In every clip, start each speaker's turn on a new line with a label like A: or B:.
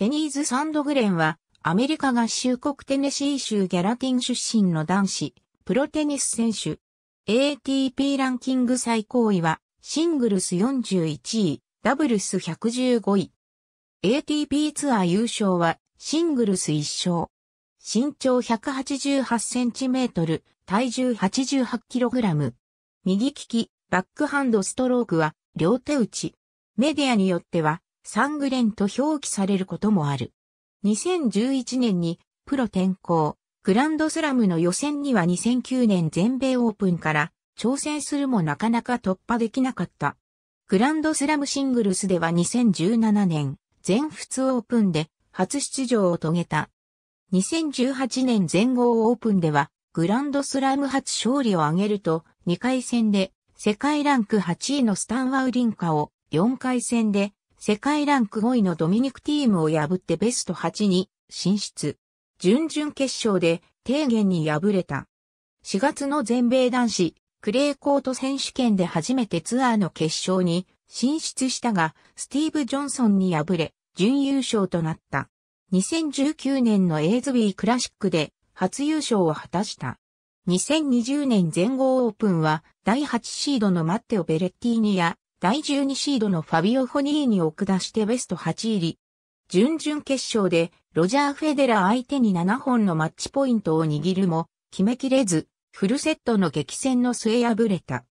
A: テニーズ・サンドグレンは、アメリカ合衆国テネシー州ギャラティン出身の男子、プロテニス選手。ATP ランキング最高位は、シングルス41位、ダブルス115位。ATP ツアー優勝は、シングルス1勝。身長188センチメートル、体重88キログラム。右利き、バックハンドストロークは、両手打ち。メディアによっては、サングレンと表記されることもある。2011年にプロ転向、グランドスラムの予選には2009年全米オープンから挑戦するもなかなか突破できなかった。グランドスラムシングルスでは2017年全仏オープンで初出場を遂げた。2018年全豪オープンではグランドスラム初勝利を挙げると2回戦で世界ランク8位のスタンワウリンカを4回戦で世界ランク5位のドミニクティームを破ってベスト8に進出。準々決勝で提言に敗れた。4月の全米男子クレーコート選手権で初めてツアーの決勝に進出したが、スティーブ・ジョンソンに敗れ、準優勝となった。2019年のエイズビークラシックで初優勝を果たした。2020年全豪オープンは第8シードのマッテオ・ベレッティーニや第12シードのファビオ・ホニーに送下してベスト8入り。準々決勝でロジャー・フェデラー相手に7本のマッチポイントを握るも、決めきれず、フルセットの激戦の末敗れた。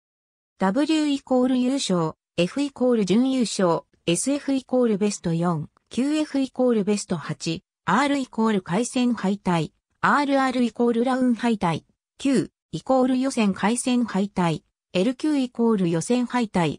A: W イコール優勝、F イコール準優勝、SF イコールベスト4、QF イコールベスト8、R イコール回戦敗退、RR イコールラウン敗退、Q イコール予選回戦敗退、LQ イコール予選敗退、